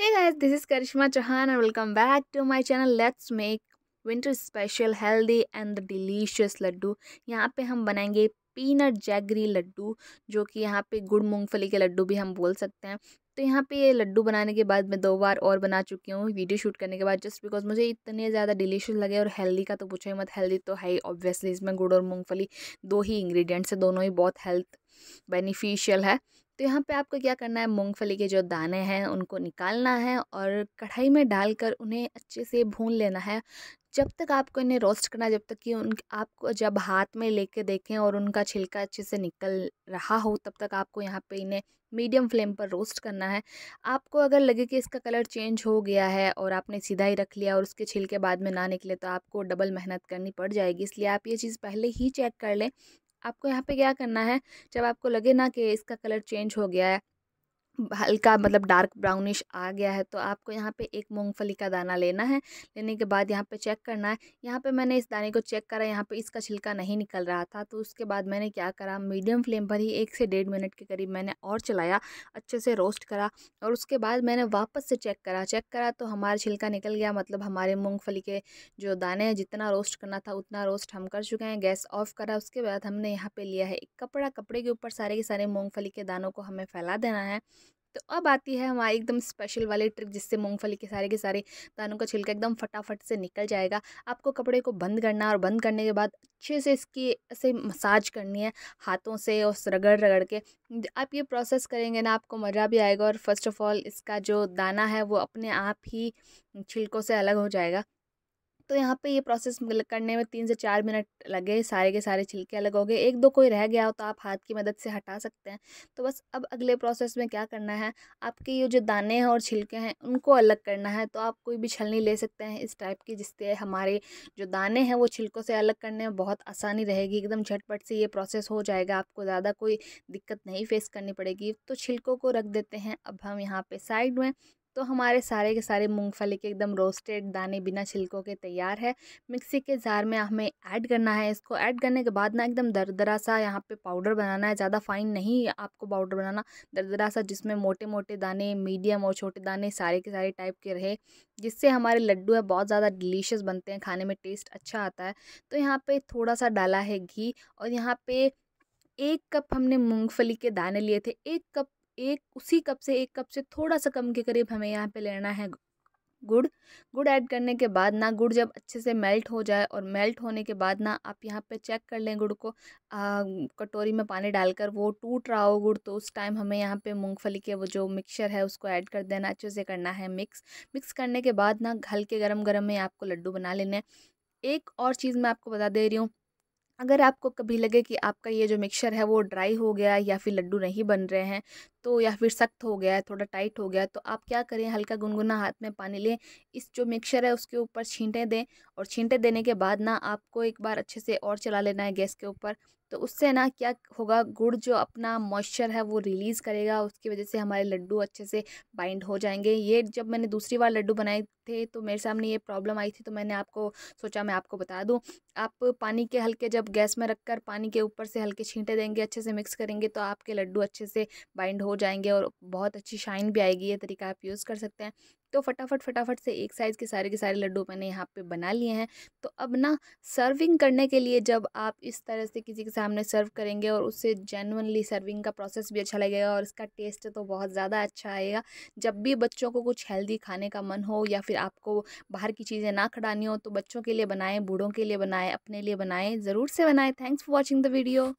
Hey guys, this is Karishma Chauhan and welcome back to my channel. Let's make winter special healthy and delicious laddu यहाँ पे हम बनाएंगे peanut jaggery Laddu जो कि यहाँ पे गुड़ मूंगफली के लड्डू भी हम बोल सकते हैं तो यहाँ पे ये लड्डू बनाने के बाद मैं दो बार और बना चुकी हूँ वीडियो शूट करने के बाद जस्ट बिकॉज मुझे इतने ज़्यादा डिलीशियस लगे और हेल्दी का तो पूछो ही मत हेल्दी तो है ही ऑब्वियसली इसमें गुड़ और मूंगफली दो ही इंग्रेडिएंट्स है दोनों ही बहुत हेल्थ बेनिफिशियल है तो यहाँ पे आपको क्या करना है मूंगफली के जो दाने हैं उनको निकालना है और कढ़ाई में डालकर उन्हें अच्छे से भून लेना है जब तक आपको इन्हें रोस्ट करना जब तक कि उन आपको जब हाथ में लेके देखें और उनका छिलका अच्छे से निकल रहा हो तब तक आपको यहाँ पे इन्हें मीडियम फ्लेम पर रोस्ट करना है आपको अगर लगे कि इसका कलर चेंज हो गया है और आपने सीधा ही रख लिया और उसके छिलके बाद में ना निकले तो आपको डबल मेहनत करनी पड़ जाएगी इसलिए आप ये चीज़ पहले ही चेक कर लें आपको यहाँ पे क्या करना है जब आपको लगे ना कि इसका कलर चेंज हो गया है हल्का मतलब डार्क ब्राउनिश आ गया है तो आपको यहाँ पे एक मूंगफली का दाना लेना है लेने के बाद यहाँ पे चेक करना है यहाँ पे मैंने इस दाने को चेक करा यहाँ पे इसका छिलका नहीं निकल रहा था तो उसके बाद मैंने क्या करा मीडियम फ्लेम पर ही एक से डेढ़ मिनट के करीब मैंने और चलाया अच्छे से रोस्ट करा और उसके बाद मैंने वापस से चेक करा चेक करा तो हमारा छिलका निकल गया मतलब हमारे मूँगफली के जो दाने हैं जितना रोस्ट करना था उतना रोस्ट हम कर चुके हैं गैस ऑफ करा उसके बाद हमने यहाँ पर लिया है एक कपड़ा कपड़े के ऊपर सारे के सारे मूँगफली के दानों को हमें फैला देना है तो अब आती है हमारी एकदम स्पेशल वाली ट्रिक जिससे मूंगफली के सारे के सारे दानों का छिलका एकदम फटाफट से निकल जाएगा आपको कपड़े को बंद करना और बंद करने के बाद अच्छे से इसकी ऐसे मसाज करनी है हाथों से और रगड़ रगड़ के आप ये प्रोसेस करेंगे ना आपको मज़ा भी आएगा और फर्स्ट ऑफ़ ऑल इसका जो दाना है वो अपने आप ही छिलकों से अलग हो जाएगा तो यहाँ पे ये प्रोसेस मतलब करने में तीन से चार मिनट लगे सारे के सारे छिलके अलग हो गए एक दो कोई रह गया हो तो आप हाथ की मदद से हटा सकते हैं तो बस अब अगले प्रोसेस में क्या करना है आपके ये जो दाने हैं और छिलके हैं उनको अलग करना है तो आप कोई भी छलनी ले सकते हैं इस टाइप की जिससे हमारे जो दाने हैं वो छिलकों से अलग करने में बहुत आसानी रहेगी एकदम झटपट से ये प्रोसेस हो जाएगा आपको ज़्यादा कोई दिक्कत नहीं फेस करनी पड़ेगी तो छिलकों को रख देते हैं अब हम यहाँ पर साइड में तो हमारे सारे के सारे मूंगफली के एकदम रोस्टेड दाने बिना छिलकों के तैयार है मिक्सी के जार में हमें ऐड करना है इसको ऐड करने के बाद ना एकदम दरदरा सा यहाँ पे पाउडर बनाना है ज़्यादा फाइन नहीं आपको पाउडर बनाना दरदरा सा जिसमें मोटे मोटे दाने मीडियम और छोटे दाने सारे के सारे टाइप के रहे जिससे हमारे लड्डू है बहुत ज़्यादा डिलीशियस बनते हैं खाने में टेस्ट अच्छा आता है तो यहाँ पर थोड़ा सा डाला है घी और यहाँ पर एक कप हमने मूंगफली के दाने लिए थे एक कप एक उसी कप से एक कप से थोड़ा सा कम के करीब हमें यहाँ पे लेना है गुड़ गुड़ ऐड करने के बाद ना गुड़ जब अच्छे से मेल्ट हो जाए और मेल्ट होने के बाद ना आप यहाँ पे चेक कर लें गुड़ को आ, कटोरी में पानी डालकर वो टूट रहा हो गुड़ तो उस टाइम हमें यहाँ पे मूंगफली के वो जो मिक्सचर है उसको ऐड कर देना अच्छे से करना है मिक्स मिक्स करने के बाद ना हल्के गर्म गर्म में आपको लड्डू बना लेने एक और चीज़ मैं आपको बता दे रही हूँ अगर आपको कभी लगे कि आपका ये जो मिक्सचर है वो ड्राई हो गया या फिर लड्डू नहीं बन रहे हैं तो या फिर सख्त हो गया है थोड़ा टाइट हो गया है तो आप क्या करें हल्का गुनगुना हाथ में पानी लें इस जो मिक्सर है उसके ऊपर छींटे दें और छींटे देने के बाद ना आपको एक बार अच्छे से और चला लेना है गैस के ऊपर तो उससे ना क्या होगा गुड़ जो अपना मॉइस्चर है वो रिलीज़ करेगा उसकी वजह से हमारे लड्डू अच्छे से बाइंड हो जाएंगे ये जब मैंने दूसरी बार लड्डू बनाए थे तो मेरे सामने ये प्रॉब्लम आई थी तो मैंने आपको सोचा मैं आपको बता दूं आप पानी के हल्के जब गैस में रखकर पानी के ऊपर से हल्के छींटे देंगे अच्छे से मिक्स करेंगे तो आपके लड्डू अच्छे से बाइंड हो जाएंगे और बहुत अच्छी शाइन भी आएगी ये तरीका आप यूज़ कर सकते हैं तो फटाफट फटाफट से एक साइज़ के सारे के सारे लड्डू मैंने यहाँ पे बना लिए हैं तो अब ना सर्विंग करने के लिए जब आप इस तरह से किसी के सामने सर्व करेंगे और उससे जेनवनली सर्विंग का प्रोसेस भी अच्छा लगेगा और इसका टेस्ट तो बहुत ज़्यादा अच्छा आएगा जब भी बच्चों को कुछ हेल्दी खाने का मन हो या फिर आपको बाहर की चीज़ें ना खड़ानी हो तो बच्चों के लिए बनाएँ बूढ़ों के लिए बनाएँ अपने लिए बनाएँ ज़रूर से बनाएँ thanks for watching the video